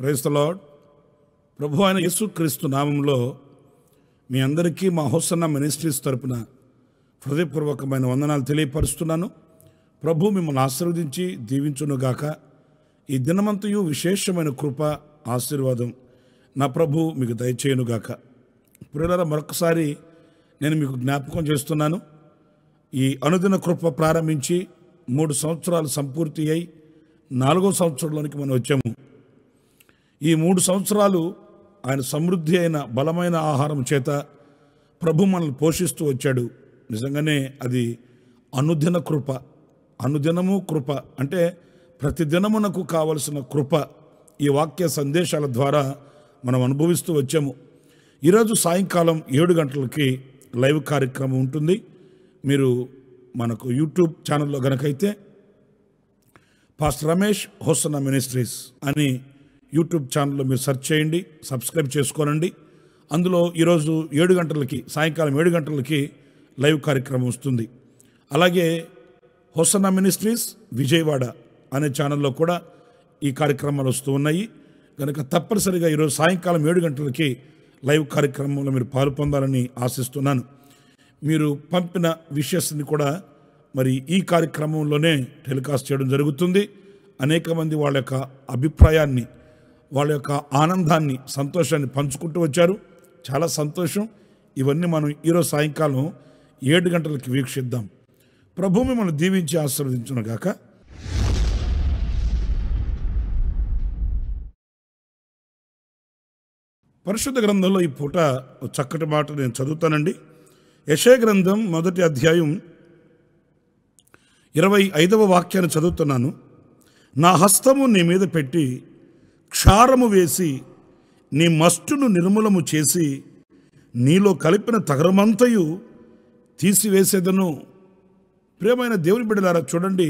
క్రైస్తలాడ్ ప్రభు అయిన క్రీస్తు నామంలో మీ అందరికీ మా హోసన్న మినిస్ట్రీస్ తరపున హృదయపూర్వకమైన వందనాలు తెలియపరుస్తున్నాను ప్రభు మిమ్మల్ని ఆశీర్వదించి దీవించునుగాక ఈ దినమంతయు విశేషమైన కృప ఆశీర్వాదం నా ప్రభు మీకు దయచేయునుగాక ప్రియుల మరొకసారి నేను మీకు జ్ఞాపకం చేస్తున్నాను ఈ అనుదిన కృప ప్రారంభించి మూడు సంవత్సరాలు సంపూర్తి అయి నాలుగో సంవత్సరంలోనికి మనం వచ్చాము ఈ మూడు సంవత్సరాలు ఆయన సమృద్ధి అయిన బలమైన ఆహారం చేత ప్రభు మనల్ని పోషిస్తూ వచ్చాడు నిజంగానే అది అనుదిన కృప అనుదినము కృప అంటే ప్రతిదినమునకు కావలసిన కృప ఈ వాక్య సందేశాల ద్వారా మనం అనుభవిస్తూ వచ్చాము ఈరోజు సాయంకాలం ఏడు గంటలకి లైవ్ కార్యక్రమం ఉంటుంది మీరు మనకు యూట్యూబ్ ఛానల్లో గనకైతే పాస్ రమేష్ హోసన మినిస్ట్రీస్ అని యూట్యూబ్ ఛానల్లో మీరు సెర్చ్ చేయండి సబ్స్క్రైబ్ చేసుకోనండి అందులో ఈరోజు ఏడు గంటలకి సాయంకాలం ఏడు గంటలకి లైవ్ కార్యక్రమం వస్తుంది అలాగే హొసనా మినిస్ట్రీస్ విజయవాడ అనే ఛానల్లో కూడా ఈ కార్యక్రమాలు వస్తూ ఉన్నాయి కనుక తప్పనిసరిగా ఈరోజు సాయంకాలం ఏడు గంటలకి లైవ్ కార్యక్రమంలో మీరు పాలు పొందాలని ఆశిస్తున్నాను మీరు పంపిన విషయస్ని కూడా మరి ఈ కార్యక్రమంలోనే టెలికాస్ట్ చేయడం జరుగుతుంది అనేక మంది వాళ్ళ యొక్క అభిప్రాయాన్ని వాళ్ళ యొక్క ఆనందాన్ని సంతోషాన్ని పంచుకుంటూ వచ్చారు చాలా సంతోషం ఇవన్నీ మనం ఈరోజు సాయంకాలం ఏడు గంటలకి వీక్షిద్దాం ప్రభు మిమ్మల్ని దీవించి ఆశీర్వదించునుగాక పరిశుద్ధ గ్రంథంలో ఈ పూట చక్కటి మాట నేను చదువుతానండి యశయ గ్రంథం మొదటి అధ్యాయం ఇరవై ఐదవ వాక్యాన్ని చదువుతున్నాను నా హస్తము నీ మీద పెట్టి క్షారము వేసి నీ మస్టును నిర్మూలము చేసి నీలో కలిపిన తగరమంతయు తీసివేసేదను ప్రేమైన దేవుని బిడ్డలారా చూడండి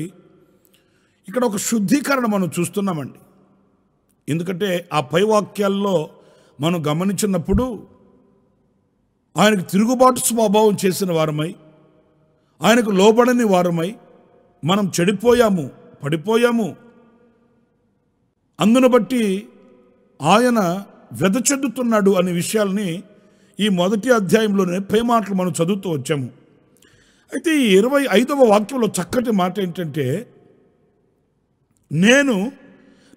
ఇక్కడ ఒక శుద్ధీకరణ మనం చూస్తున్నామండి ఎందుకంటే ఆ పై వాక్యాల్లో మనం గమనించినప్పుడు ఆయనకు తిరుగుబాటు స్వభావం చేసిన వారమై ఆయనకు లోబడని వారమై మనం చెడిపోయాము పడిపోయాము అందును బట్టి ఆయన వెదచెడ్డుతున్నాడు అనే విషయాల్ని ఈ మొదటి అధ్యాయంలోనే మాటలు మనం చదువుతూ వచ్చాము అయితే ఈ ఇరవై ఐదవ వాక్యంలో చక్కటి మాట ఏంటంటే నేను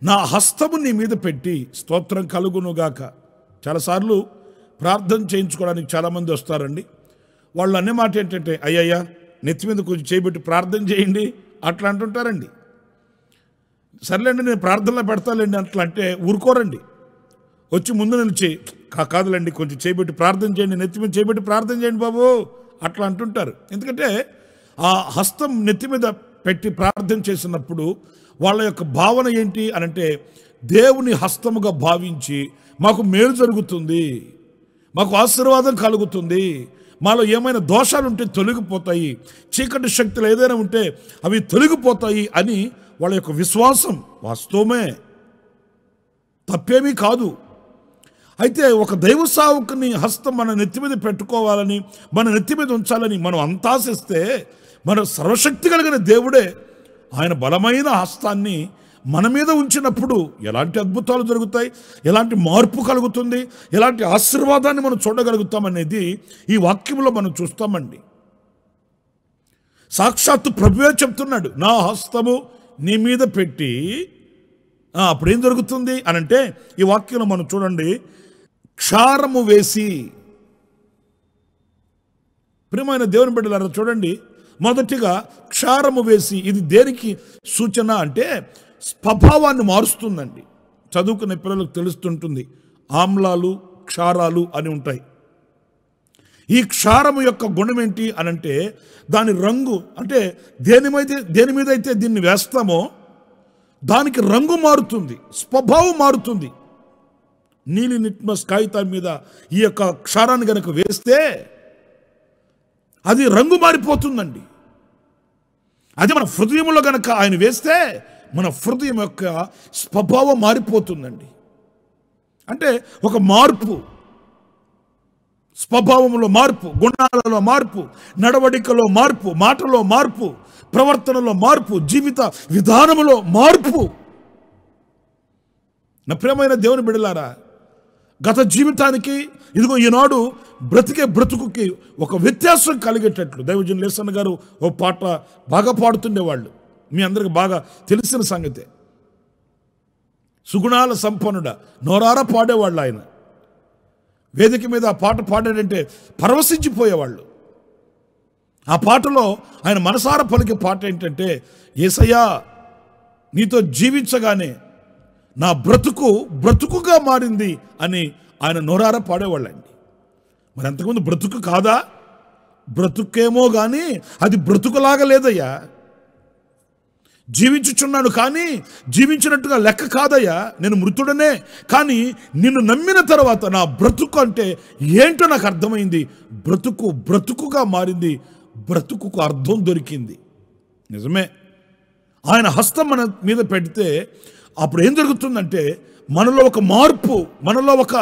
నా హస్తము నీ మీద పెట్టి స్తోత్రం కలుగునుగాక చాలాసార్లు ప్రార్థన చేయించుకోవడానికి చాలామంది వస్తారండి వాళ్ళు అనే మాట ఏంటంటే అయ్యయ్యా నెత్తి మీద కొంచెం చేయబెట్టి ప్రార్థన చేయండి అట్లా అంటుంటారండి సర్లేండి నేను ప్రార్థనలో పెడతాలేండి అట్లా అంటే ఊరుకోరండి వచ్చి ముందు నిలిచి కాదులండి కొంచెం చేపెట్టి ప్రార్థన చేయండి నెత్తి మీద చేపెట్టి ప్రార్థన చేయండి బాబు అట్లా అంటుంటారు ఎందుకంటే ఆ హస్తం నెత్తి మీద పెట్టి ప్రార్థన చేసినప్పుడు వాళ్ళ యొక్క భావన ఏంటి అని అంటే దేవుని హస్తముగా భావించి మాకు మేలు జరుగుతుంది మాకు ఆశీర్వాదం కలుగుతుంది మాలో ఏమైనా దోషాలు ఉంటే తొలగిపోతాయి చీకటి శక్తులు ఏదైనా ఉంటే అవి తొలగిపోతాయి అని వాళ్ళ యొక్క విశ్వాసం వాస్తవమే తప్పేమీ కాదు అయితే ఒక దైవ సావుకుని హస్తం మన నెత్తి మీద పెట్టుకోవాలని మన నెత్తి మీద ఉంచాలని మనం అంతాశిస్తే మన సర్వశక్తి కలిగిన దేవుడే ఆయన బలమైన హస్తాన్ని మన మీద ఉంచినప్పుడు ఎలాంటి అద్భుతాలు జరుగుతాయి ఎలాంటి మార్పు కలుగుతుంది ఎలాంటి ఆశీర్వాదాన్ని మనం చూడగలుగుతామనేది ఈ వాక్యంలో మనం చూస్తామండి సాక్షాత్తు ప్రభువే చెప్తున్నాడు నా హస్తము నీ మీద పెట్టి అప్పుడు ఏం జరుగుతుంది అని అంటే ఈ వాక్యంలో మనం చూడండి క్షారము వేసి ప్రియమైన దేవుని బిడ్డలారా చూడండి మొదటిగా క్షారము వేసి ఇది దేనికి సూచన అంటే స్వభావాన్ని మారుస్తుందండి చదువుకునే పిల్లలకు తెలుస్తుంటుంది ఆమ్లాలు క్షారాలు అని ఉంటాయి ఈ క్షారము యొక్క గుణం ఏంటి అని అంటే దాని రంగు అంటే దేనిమైతే దేని మీద అయితే దీన్ని వేస్తామో దానికి రంగు మారుతుంది స్వభావం మారుతుంది నీలి నిట్మస్ కాగితం మీద ఈ యొక్క క్షారాన్ని కనుక వేస్తే అది రంగు మారిపోతుందండి అది మన హృదయంలో కనుక ఆయన వేస్తే మన హృదయం యొక్క స్వభావం మారిపోతుందండి అంటే ఒక మార్పు స్వభావంలో మార్పు గుణాలలో మార్పు నడవడికలో మార్పు మాటలో మార్పు ప్రవర్తనలో మార్పు జీవిత విధానంలో మార్పు నా ప్రియమైన దేవుని బిడలారా గత జీవితానికి ఇదిగో ఈనాడు బ్రతికే బ్రతుకుకి ఒక వ్యత్యాసం కలిగేటట్లు దైవజన్ లేసన్ గారు ఓ పాట బాగా పాడుతుండేవాళ్ళు మీ అందరికి బాగా తెలిసిన సంగతే సుగుణాల సంపన్నుడ నోరార పాడేవాళ్ళు ఆయన వేదిక మీద ఆ పాట పాడాడంటే పరవశించిపోయేవాళ్ళు ఆ పాటలో ఆయన మనసార పలికే పాట ఏంటంటే ఏసయ్యా నీతో జీవించగానే నా బ్రతుకు బ్రతుకుగా మారింది అని ఆయన నోరార పాడేవాళ్ళండి మరి అంతకుముందు బ్రతుకు కాదా బ్రతుకేమో కానీ అది బ్రతుకులాగా లేదయ్యా జీవించుచున్నాను కానీ జీవించినట్టుగా లెక్క కాదయ్యా నేను మృతుడనే కానీ నిన్ను నమ్మిన తర్వాత నా బ్రతుకు అంటే ఏంటో నాకు అర్థమైంది బ్రతుకు బ్రతుకుగా మారింది బ్రతుకుకు అర్థం దొరికింది నిజమే ఆయన హస్తం మన మీద పెడితే అప్పుడు ఏం జరుగుతుందంటే మనలో ఒక మార్పు మనలో ఒక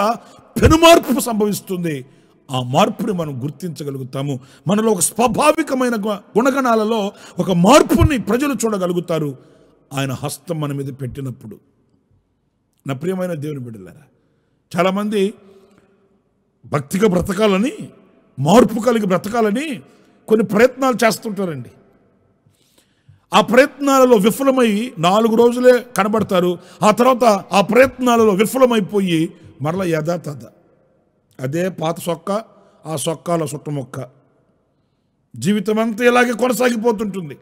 పెనుమార్పు సంభవిస్తుంది ఆ మార్పుని మనం గుర్తించగలుగుతాము మనలో ఒక స్వాభావికమైన గుణగణాలలో ఒక మార్పుని ప్రజలు చూడగలుగుతారు ఆయన హస్తం మన మీద పెట్టినప్పుడు నా ప్రియమైన దేవుని బిడ్డలారా చాలామంది భక్తిగా బ్రతకాలని మార్పు కలిగి బ్రతకాలని కొన్ని ప్రయత్నాలు చేస్తుంటారండి ఆ ప్రయత్నాలలో విఫలమై నాలుగు రోజులే కనబడతారు ఆ తర్వాత ఆ ప్రయత్నాలలో విఫలమైపోయి మరల యథాతథ అదే పాత సొక్క ఆ సొక్కాల సుట్టమొక్క జీవితం అంతా ఇలాగే కొనసాగిపోతుంటుంది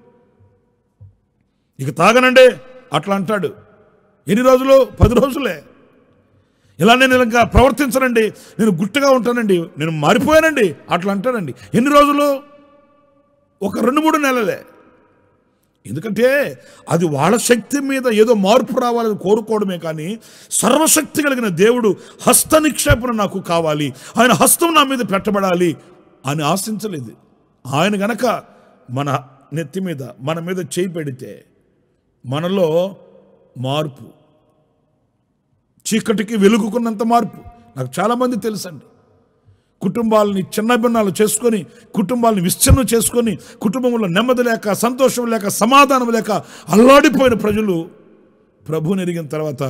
ఇక తాగనండి అట్లా అంటాడు ఎన్ని రోజులు పది రోజులే ఇలా నేను ఇంకా ప్రవర్తించనండి నేను గుట్టుగా ఉంటానండి నేను మారిపోయానండి అట్లా అంటానండి ఎన్ని రోజులు ఒక రెండు మూడు నెలలే ఎందుకంటే అది వాళ్ళ శక్తి మీద ఏదో మార్పు రావాలని కోరుకోవడమే కానీ సర్వశక్తి కలిగిన దేవుడు హస్త నిక్షేపణ నాకు కావాలి ఆయన హస్తం నా మీద పెట్టబడాలి అని ఆశించలేదు ఆయన గనక మన నెత్తి మీద మన మీద చేయి పెడితే మనలో మార్పు చీకటికి వెలుగుకున్నంత మార్పు నాకు చాలామంది తెలుసండి కుటుంబాలని చిన్నభిన్నాలు చేసుకొని కుటుంబాలని విచ్ఛిన్నం చేసుకొని కుటుంబంలో నెమ్మది లేక సంతోషం లేక సమాధానం లేక అల్లాడిపోయిన ప్రజలు ప్రభుని ఎరిగిన తర్వాత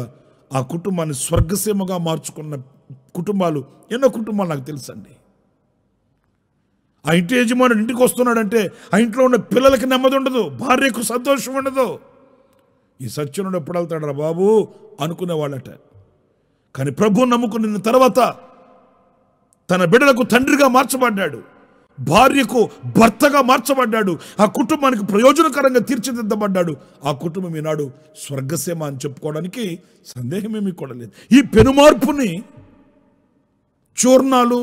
ఆ కుటుంబాన్ని స్వర్గసీమగా మార్చుకున్న కుటుంబాలు ఎన్నో కుటుంబాలు నాకు తెలుసండి ఆ ఇంటి యజమానుడు ఇంటికి వస్తున్నాడంటే ఆ ఇంట్లో ఉన్న పిల్లలకి నెమ్మది ఉండదు భార్యకు సంతోషం ఉండదు ఈ సత్యనుడు ఎప్పుడు వెళ్తాడరా బాబు అనుకునేవాళ్ళట కానీ ప్రభు నమ్ముకున్న తర్వాత తన బిడ్డలకు తండ్రిగా మార్చబడ్డాడు భార్యకు భర్తగా మార్చబడ్డాడు ఆ కుటుంబానికి ప్రయోజనకరంగా తీర్చిదిద్దబడ్డాడు ఆ కుటుంబం ఈనాడు స్వర్గసీమ అని చెప్పుకోవడానికి సందేహమేమీ కూడా లేదు ఈ పెనుమార్పుని చూర్ణాలు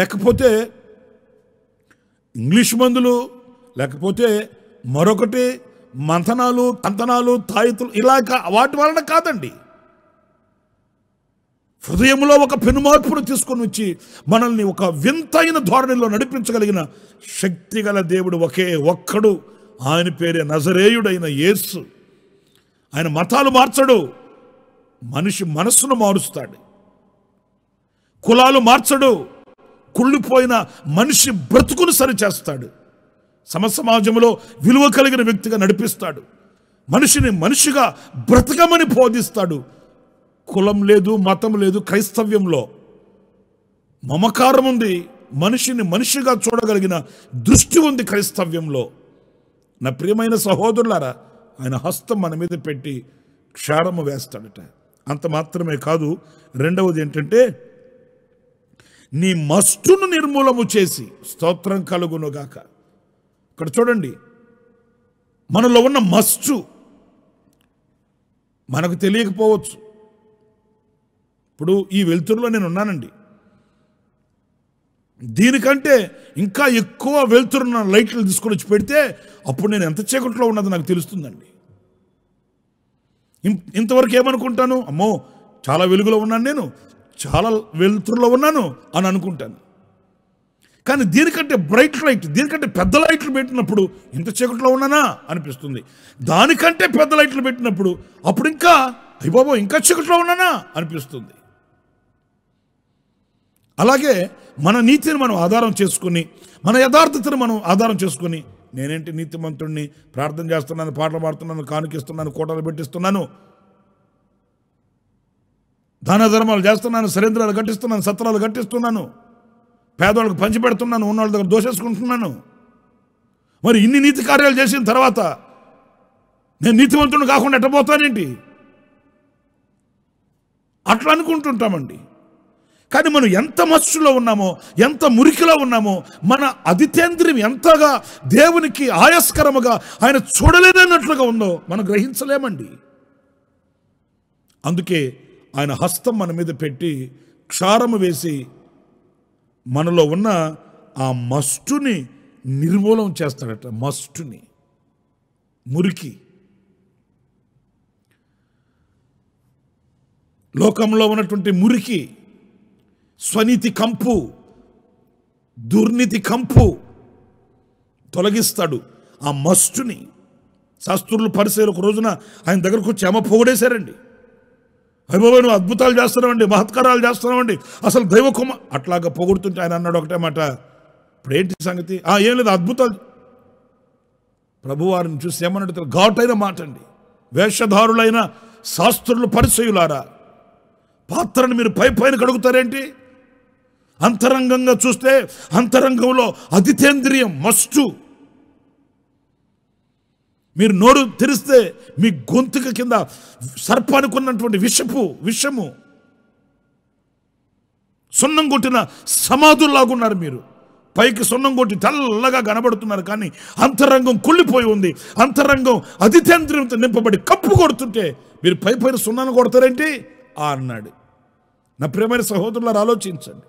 లేకపోతే ఇంగ్లీష్ మందులు లేకపోతే మరొకటి మంథనాలు కంతనాలు తాయితులు ఇలాగ వాటి వలన కాదండి హృదయంలో ఒక పెనుమార్పును తీసుకొని వచ్చి మనల్ని ఒక వింతైన ధోరణిలో నడిపించగలిగిన శక్తిగల దేవుడు ఒకే ఒక్కడు ఆయన పేరే నజరేయుడైన యేసు ఆయన మతాలు మార్చడు మనిషి మనస్సును మారుస్తాడు కులాలు మార్చడు కుళ్ళిపోయిన మనిషి బ్రతుకును సరిచేస్తాడు సమ సమాజంలో విలువ కలిగిన వ్యక్తిగా నడిపిస్తాడు మనిషిని మనిషిగా బ్రతకమని బోధిస్తాడు కులం లేదు మతం లేదు క్రైస్తవ్యంలో మమకారం ఉంది మనిషిని మనిషిగా చూడగలిగిన దృష్టి ఉంది క్రైస్తవ్యంలో నా ప్రియమైన సహోదరులారా ఆయన హస్తం మన మీద పెట్టి క్షారము వేస్తాడట అంత మాత్రమే కాదు రెండవది ఏంటంటే నీ మస్తును నిర్మూలము చేసి స్తోత్రం కలుగునుగాక ఇక్కడ చూడండి మనలో ఉన్న మస్తు మనకు తెలియకపోవచ్చు ఇప్పుడు ఈ వెలుతురులో నేను ఉన్నానండి దీనికంటే ఇంకా ఎక్కువ వెళ్తున్న లైట్లు తీసుకొని వచ్చి పెడితే అప్పుడు నేను ఎంత చీకట్లో ఉన్నది నాకు తెలుస్తుందండి ఇంతవరకు ఏమనుకుంటాను అమ్మో చాలా వెలుగులో ఉన్నాను నేను చాలా వెలుతురులో ఉన్నాను అని అనుకుంటాను కానీ దీనికంటే బ్రైట్ లైట్ దీనికంటే పెద్ద లైట్లు పెట్టినప్పుడు ఇంత చీకట్లో ఉన్నానా అనిపిస్తుంది దానికంటే పెద్ద లైట్లు పెట్టినప్పుడు అప్పుడు ఇంకా అయ్యబాబో ఇంకా చీకట్లో ఉన్నానా అనిపిస్తుంది అలాగే మన నీతిని మనం ఆధారం చేసుకుని మన యథార్థతను మనం ఆధారం చేసుకుని నేనేంటి నీతిమంతుడిని ప్రార్థన చేస్తున్నాను పాటలు పాడుతున్నాను కానుకిస్తున్నాను కోటలు పెట్టిస్తున్నాను దాన ధర్మాలు చేస్తున్నాను సరేంద్రాలు కట్టిస్తున్నాను సత్రాలు కట్టిస్తున్నాను పేదవాళ్ళకు పంచిపెడుతున్నాను ఉన్నవాళ్ళ దగ్గర దోషేసుకుంటున్నాను మరి ఇన్ని నీతి కార్యాలు చేసిన తర్వాత నేను నీతివంతుడు కాకుండా ఎట్టబోతానేంటి అట్లా అనుకుంటుంటామండి కానీ మనం ఎంత మత్స్సులో ఉన్నామో ఎంత మురికిలో ఉన్నామో మన అతితేంద్రియం ఎంతగా దేవునికి ఆయాస్కరముగా ఆయన చూడలేదన్నట్లుగా ఉందో మనం గ్రహించలేమండి అందుకే ఆయన హస్తం మన మీద పెట్టి క్షారము వేసి మనలో ఉన్న ఆ మస్టుని నిర్మూలం చేస్తాడట మస్టుని మురికి లోకంలో ఉన్నటువంటి మురికి స్వనీతి కంపు దుర్నీతి కంపు తొలగిస్తాడు ఆ మస్టుని శాస్త్రులు పరిశీలి ఒక రోజున ఆయన దగ్గరకు వచ్చి అమ్మ పోగొడేశారండి అయిపోయి నువ్వు అద్భుతాలు చేస్తున్నావండి మహత్కారాలు చేస్తున్నావండి అసలు దైవ కుమ అట్లాగా పొగుడుతుంటే ఆయన అన్నాడు ఒకటే మాట ఇప్పుడు ఏంటి సంగతి ఆ ఏం లేదు అద్భుతాలు ప్రభువారిని చూసి ఏమన్నట్టు ఘాటైన మాట అండి వేషధారులైన శాస్త్రులు పరిచయులారా పాత్రను మీరు పై పైన కడుగుతారేంటి అంతరంగంగా చూస్తే అంతరంగంలో అతితేంద్రియం మస్టు మీరు నోరు తెరిస్తే మీ గొంతుక కింద సర్పానుకున్నటువంటి విషపు విషము సున్నం కొట్టిన సమాధుల్లాగున్నారు మీరు పైకి సున్నం కొట్టి తెల్లగా కనబడుతున్నారు కానీ అంతరంగం కుళ్ళిపోయి ఉంది అంతరంగం అతితేంద్రియంతో నింపబడి కప్పు కొడుతుంటే మీరు పై పైన సున్నాను కొడతారేంటి అన్నాడు నా ప్రియమైన సహోదరులారు ఆలోచించండి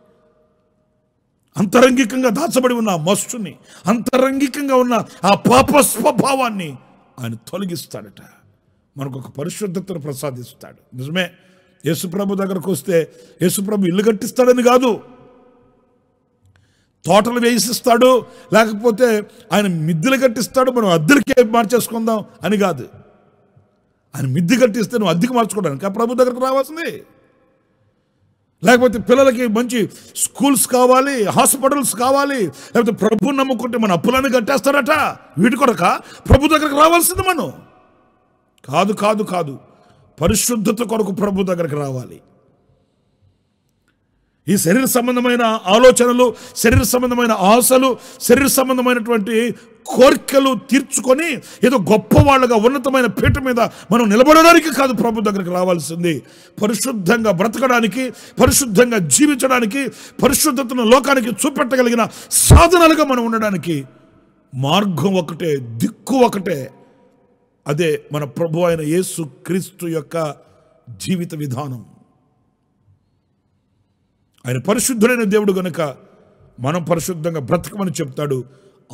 అంతరంగికంగా దాచబడి ఉన్న ఆ అంతరంగికంగా ఉన్న ఆ పాప స్వభావాన్ని ఆయన తొలగిస్తాడట మనకు ఒక పరిశుద్ధతను ప్రసాదిస్తాడు నిజమే యేసుప్రభు దగ్గరకు వస్తే యేసుప్రభు ఇల్లు కట్టిస్తాడని కాదు తోటలు వేసిస్తాడు లేకపోతే ఆయన మిద్దెలు కట్టిస్తాడు మనం అద్దరికే మార్చేసుకుందాం అని కాదు ఆయన మిద్ది కట్టిస్తే నువ్వు అద్దెకి మార్చుకోవడానికి ఆ ప్రభు దగ్గరకు రావాల్సింది లేకపోతే పిల్లలకి మంచి స్కూల్స్ కావాలి హాస్పిటల్స్ కావాలి లేకపోతే ప్రభు నమ్ముకుంటే మన అప్పులన్నీ కట్టేస్తారట వీటి కొరక ప్రభు దగ్గరకు రావాల్సింది మనం కాదు కాదు కాదు పరిశుద్ధత కొరకు ప్రభు దగ్గరకు రావాలి ఈ శరీర సంబంధమైన ఆలోచనలు శరీర సంబంధమైన ఆశలు శరీర సంబంధమైనటువంటి కోరికలు తీర్చుకొని ఏదో గొప్పవాళ్ళుగా ఉన్నతమైన పీట మీద మనం నిలబడడానికి కాదు ప్రభు దగ్గరికి రావాల్సింది పరిశుద్ధంగా బ్రతకడానికి పరిశుద్ధంగా జీవించడానికి పరిశుద్ధతను లోకానికి చూపెట్టగలిగిన సాధనాలుగా మనం ఉండడానికి మార్గం ఒకటే దిక్కు ఒకటే అదే మన ప్రభు అయిన యేసు క్రీస్తు యొక్క జీవిత విధానం ఆయన పరిశుద్ధుడైన దేవుడు గనుక మనం పరిశుద్ధంగా బ్రతకమని చెప్తాడు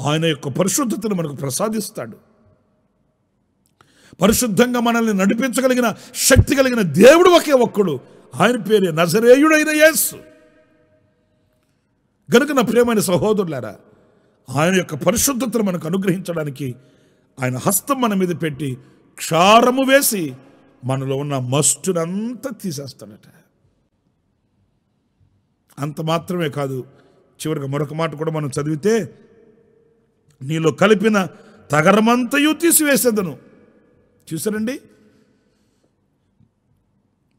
ఆయన యొక్క పరిశుద్ధతను మనకు ప్రసాదిస్తాడు పరిశుద్ధంగా మనల్ని నడిపించగలిగిన శక్తి కలిగిన దేవుడు ఒకే ఒక్కడు ఆయన పేరే నజరేయుడైన యేసు గనుక నా ప్రియమైన సహోదరులారా ఆయన యొక్క పరిశుద్ధతను మనకు అనుగ్రహించడానికి ఆయన హస్తం మన మీద పెట్టి క్షారము వేసి మనలో ఉన్న మస్తునంతా తీసేస్తాడట అంత మాత్రమే కాదు చివరికి మరొక మాట కూడా మనం చదివితే నీలో కలిపిన తగరమంతయు తీసివేసేదను చూసారండి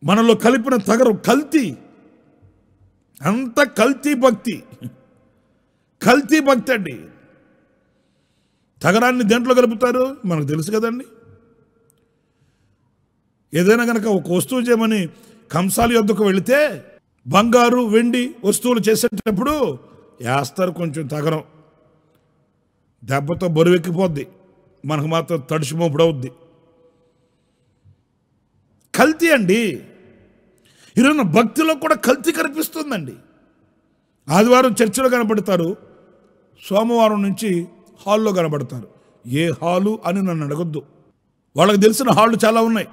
మనలో కలిపిన తగరం కల్తీ అంత కల్తీ భక్తి కల్తీ భక్తి అండి తగరాన్ని దేంట్లో కలుపుతారు మనకు తెలుసు కదండి ఏదైనా కనుక ఒక వస్తువు చేయమని కంసాల యొద్దకు వెళితే బంగారు వెండి వస్తువులు చేసేటప్పుడు వేస్తారు కొంచెం తగరం దెబ్బతో బరువెక్కిపోద్ది మనకు మాత్రం తడుసు మోపుడవుద్ది కల్తీ అండి ఈరోజు భక్తిలో కూడా కల్తీ కనిపిస్తుందండి ఆదివారం చర్చిలో కనబడతారు సోమవారం నుంచి హాల్లో కనబడతారు ఏ హాలు అని నన్ను అడగద్దు వాళ్ళకి తెలిసిన హాళ్ళు చాలా ఉన్నాయి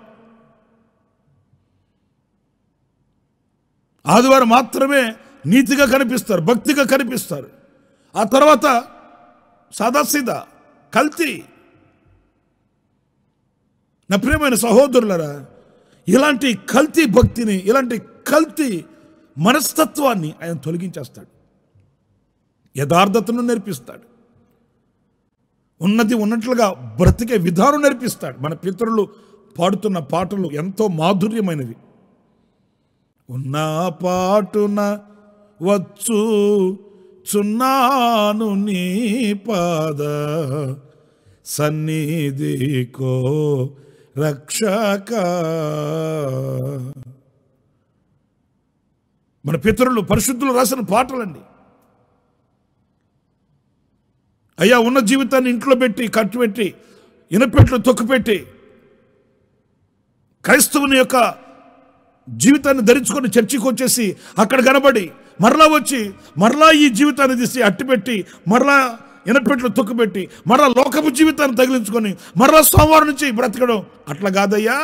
ఆదివారం మాత్రమే నీతిగా కనిపిస్తారు భక్తిగా కనిపిస్తారు ఆ తర్వాత సాదాసీదా కల్తీ నా ప్రియమైన సహోదరులరా ఇలాంటి కల్తీ భక్తిని ఇలాంటి కల్తీ మనస్తత్వాన్ని ఆయన తొలగించేస్తాడు యథార్థతను నేర్పిస్తాడు ఉన్నది ఉన్నట్లుగా బ్రతికే విధానం నేర్పిస్తాడు మన పితరులు పాడుతున్న పాటలు ఎంతో మాధుర్యమైనవి ఉన్న పాటున వచ్చు కూర్చున్నాను నీ పాద సన్నిధికో రక్షక మన పితరులు పరిశుద్ధులు రాసిన పాటలండి అయ్యా ఉన్న జీవితాన్ని ఇంట్లో పెట్టి కట్టుపెట్టి ఇనపెట్లు తొక్కుపెట్టి క్రైస్తవుని యొక్క జీవితాన్ని ధరించుకొని చర్చికి వచ్చేసి అక్కడ కనబడి మరలా వచ్చి మరలా ఈ జీవితాన్ని తీసి అట్టిపెట్టి మరలా ఇనపెట్లు తొక్కుపెట్టి మరలా లోకపు జీవితాన్ని తగిలించుకొని మరలా సోమవారం నుంచి బ్రతకడం అట్లా కాదయ్యా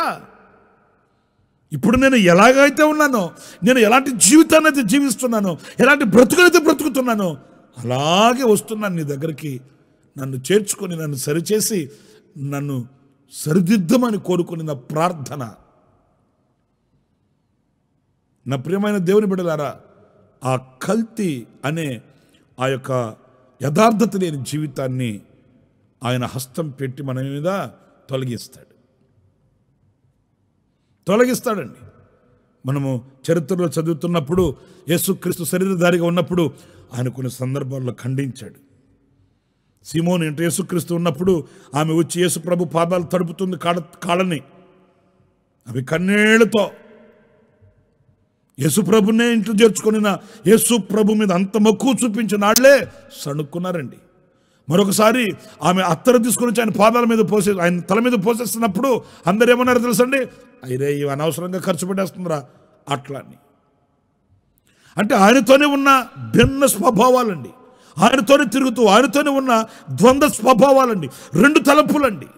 ఇప్పుడు నేను ఎలాగైతే ఉన్నానో నేను ఎలాంటి జీవితాన్ని అయితే జీవిస్తున్నానో ఎలాంటి బ్రతుకునైతే బ్రతుకుతున్నానో అలాగే వస్తున్నాను నీ దగ్గరికి నన్ను చేర్చుకొని నన్ను సరిచేసి నన్ను సరిదిద్దమని కోరుకుని నా ప్రార్థన నా ప్రియమైన దేవుని బిడ్డలారా ఆ కల్తీ అనే ఆ యొక్క యథార్థత లేని జీవితాన్ని ఆయన హస్తం పెట్టి మన మీద తొలగిస్తాడు తొలగిస్తాడండి మనము చరిత్రలో చదువుతున్నప్పుడు యేసుక్రీస్తు శరీరధారిగా ఉన్నప్పుడు ఆయన కొన్ని సందర్భాల్లో ఖండించాడు సిమోన్ ఇంట యేసుక్రీస్తు ఉన్నప్పుడు ఆమె వచ్చి యేసు ప్రభు పాదాలు తడుపుతుంది కాళ కాళ్ళని అవి కన్నీళ్లతో యేసుప్రభునే ఇంట్లో చేర్చుకున్న యేసుప్రభు మీద అంత మక్కువ చూపించిన వాళ్ళే సణుక్కున్నారండి మరొకసారి ఆమె అత్తర తీసుకుని వచ్చి ఆయన పాదాల మీద పోసే ఆయన తల మీద పోసేస్తున్నప్పుడు అందరు ఏమన్నారు తెలుసండి అయితే ఇవి అనవసరంగా ఖర్చు పెట్టేస్తున్నారా అట్లా అని అంటే ఆయనతోనే ఉన్న భిన్న స్వభావాలండి ఆయనతోనే తిరుగుతూ ఆయనతోనే ఉన్న ద్వంద్వ స్వభావాలండి రెండు తలపులండి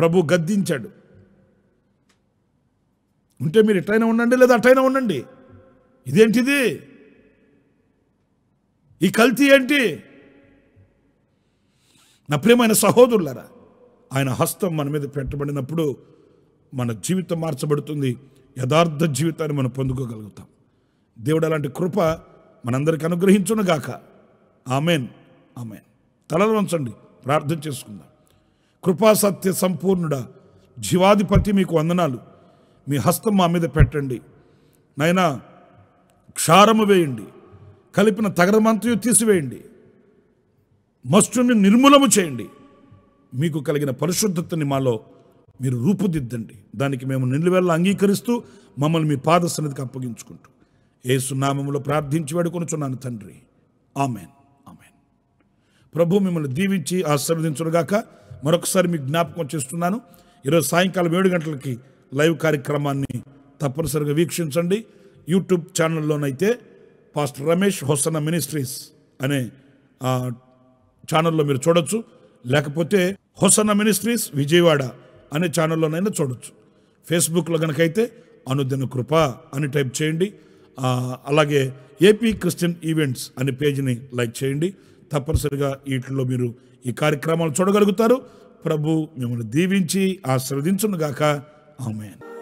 ప్రభు గద్దించాడు ఉంటే మీరు ఎట్లయినా ఉండండి లేదా అట్లయినా ఉండండి ఇదేంటిది ఈ కల్తీ ఏంటి నా ప్రియమైన సహోదరులరా ఆయన హస్తం మన మీద పెట్టబడినప్పుడు మన జీవితం మార్చబడుతుంది యథార్థ జీవితాన్ని మనం పొందుకోగలుగుతాం దేవుడు అలాంటి కృప మనందరికి అనుగ్రహించునుగాక ఆమెన్ ఆమెన్ తలలు వంచండి ప్రార్థన చేసుకుందాం కృపా సత్య జీవాధిపతి మీకు వందనాలు మీ హస్తం మా మీద పెట్టండి నైనా క్షారము వేయండి కలిపిన తగరమంతయు తీసివేయండి మస్టుని నిర్మూలము చేయండి మీకు కలిగిన పరిశుద్ధతని మాలో మీరు రూపుదిద్దండి దానికి మేము నిలువెళ్ళ అంగీకరిస్తూ మమ్మల్ని మీ పాద సన్నిధికి అప్పగించుకుంటూ ఏసునామంలో ప్రార్థించి వేడుకొనుచున్నాను తండ్రి ఆమెన్ ఆమెన్ ప్రభు మిమ్మల్ని దీవించి ఆశీర్వదించుడుగాక మరొకసారి మీకు జ్ఞాపకం చేస్తున్నాను ఈరోజు సాయంకాలం ఏడు గంటలకి లైవ్ కార్యక్రమాన్ని తప్పనిసరిగా వీక్షించండి యూట్యూబ్ ఛానల్లోనైతే పాస్టర్ రమేష్ హొసన మినిస్ట్రీస్ అనే ఛానల్లో మీరు చూడొచ్చు లేకపోతే హొసన మినిస్ట్రీస్ విజయవాడ అనే ఛానల్లోనైనా చూడొచ్చు ఫేస్బుక్లో కనుకైతే అనుదిన కృప అని టైప్ చేయండి అలాగే ఏపీ క్రిస్టియన్ ఈవెంట్స్ అనే పేజీని లైక్ చేయండి తప్పనిసరిగా వీటిలో మీరు ఈ కార్యక్రమాలు చూడగలుగుతారు ప్రభు మిమ్మల్ని దీవించి ఆశీర్వదించునుగాక గాక Amen.